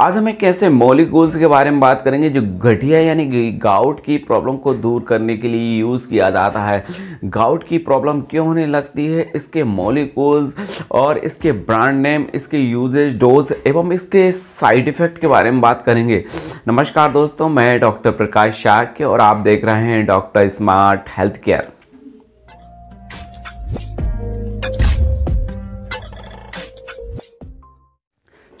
आज हम एक ऐसे मॉलिक्यूल्स के बारे में बात करेंगे जो घटिया यानी गाउट की प्रॉब्लम को दूर करने के लिए यूज़ किया जाता है गाउट की प्रॉब्लम क्यों होने लगती है इसके मॉलिक्यूल्स और इसके ब्रांड नेम इसके यूजेज डोज एवं इसके साइड इफ़ेक्ट के बारे में बात करेंगे नमस्कार दोस्तों मैं डॉक्टर प्रकाश शाह और आप देख रहे हैं डॉक्टर स्मार्ट हेल्थ केयर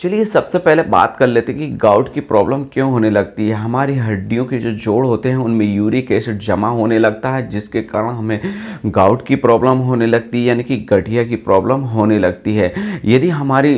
चलिए सबसे पहले बात कर लेते हैं कि गाउट की प्रॉब्लम क्यों होने लगती है हमारी हड्डियों के जो जोड़ होते हैं उनमें यूरिक एसिड जमा होने लगता है जिसके कारण हमें गाउट की प्रॉब्लम होने लगती है यानी कि गठिया की प्रॉब्लम होने लगती है यदि हमारी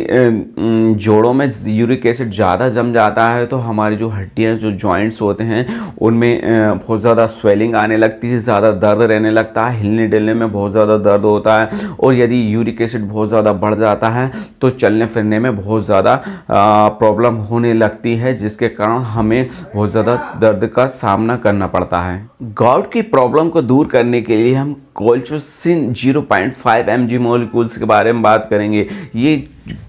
जोड़ों में यूरिक एसिड ज़्यादा जम जाता है तो हमारी जो हड्डियाँ जो जॉइंट्स होते हैं उनमें बहुत ज़्यादा स्वेलिंग आने लगती है ज़्यादा दर्द रहने लगता है हिलने डिलने में बहुत ज़्यादा दर्द होता है और यदि यूरिक एसिड बहुत ज़्यादा बढ़ जाता है तो चलने फिरने में बहुत ज़्यादा ज़्यादा प्रॉब्लम होने लगती है जिसके कारण हमें बहुत ज़्यादा दर्द का सामना करना पड़ता है गाउट की प्रॉब्लम को दूर करने के लिए हम कोल्चोसिन 0.5 पॉइंट मॉलिक्यूल्स के बारे में बात करेंगे ये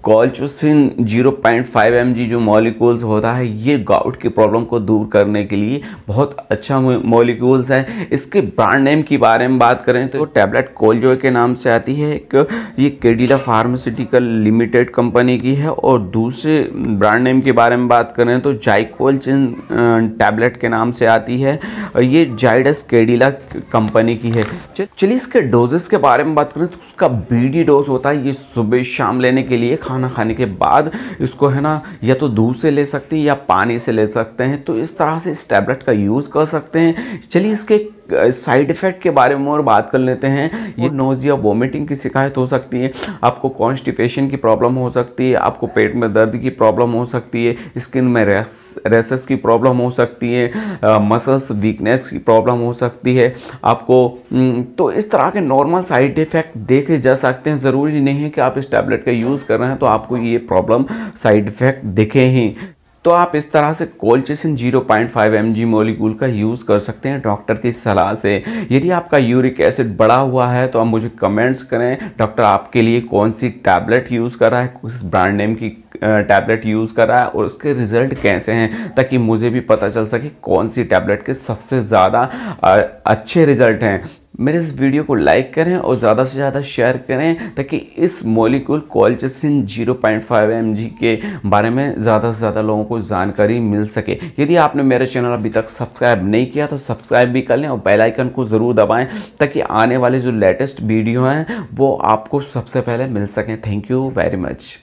कोल्चोसिन 0.5 पॉइंट जो मॉलिक्यूल्स होता है ये गाउट की प्रॉब्लम को दूर करने के लिए बहुत अच्छा मॉलिक्यूल्स है इसके ब्रांड नेम के बारे में बात करें तो टैबलेट कोल्जो के नाम से आती है एक ये केडिला फार्मास्यूटिकल लिमिटेड कंपनी की है और दूसरे ब्रांड नेम के बारे में बात करें तो जाइकोलचिन टैबलेट के नाम से आती है ये जाइडस केडिला कंपनी की है चलिए इसके डोजेस के बारे में बात करें तो उसका बीडी डोज होता है ये सुबह शाम लेने के लिए खाना खाने के बाद इसको है ना या तो दूध से ले सकते हैं या पानी से ले सकते हैं तो इस तरह से इस टैबलेट का यूज़ कर सकते हैं चलिए इसके साइड इफ़ेक्ट के बारे में और बात कर लेते हैं ये नोजिया वोमिटिंग की शिकायत हो सकती है आपको कॉन्स्टिपेशन की प्रॉब्लम हो सकती है आपको पेट में दर्द की प्रॉब्लम हो सकती है स्किन में रेस रेसेस की प्रॉब्लम हो सकती है मसल्स वीकनेस की प्रॉब्लम हो सकती है आपको तो इस तरह के नॉर्मल साइड इफ़ेक्ट देखे जा सकते हैं ज़रूरी नहीं है कि आप इस टैबलेट का यूज़ कर रहे हैं तो आपको ये प्रॉब्लम साइड इफ़ेक्ट दिखे ही तो आप इस तरह से कोल्चेसिन 0.5 पॉइंट मॉलिक्यूल का यूज़ कर सकते हैं डॉक्टर की सलाह से यदि आपका यूरिक एसिड बढ़ा हुआ है तो आप मुझे कमेंट्स करें डॉक्टर आपके लिए कौन सी टैबलेट यूज़ कर रहा है किस ब्रांड नेम की टैबलेट यूज़ कर रहा है और उसके रिज़ल्ट कैसे हैं ताकि मुझे भी पता चल सके कौन सी टैबलेट के सबसे ज़्यादा अच्छे रिज़ल्ट हैं मेरे इस वीडियो को लाइक करें और ज़्यादा से ज़्यादा शेयर करें ताकि इस मॉलिक्यूल कॉलचेसिन 0.5 एमजी के बारे में ज़्यादा से ज़्यादा लोगों को जानकारी मिल सके यदि आपने मेरे चैनल अभी तक सब्सक्राइब नहीं किया तो सब्सक्राइब भी कर लें और बेलाइकन को ज़रूर दबाएँ ताकि आने वाले जो लेटेस्ट वीडियो हैं वो आपको सबसे पहले मिल सकें थैंक यू वेरी मच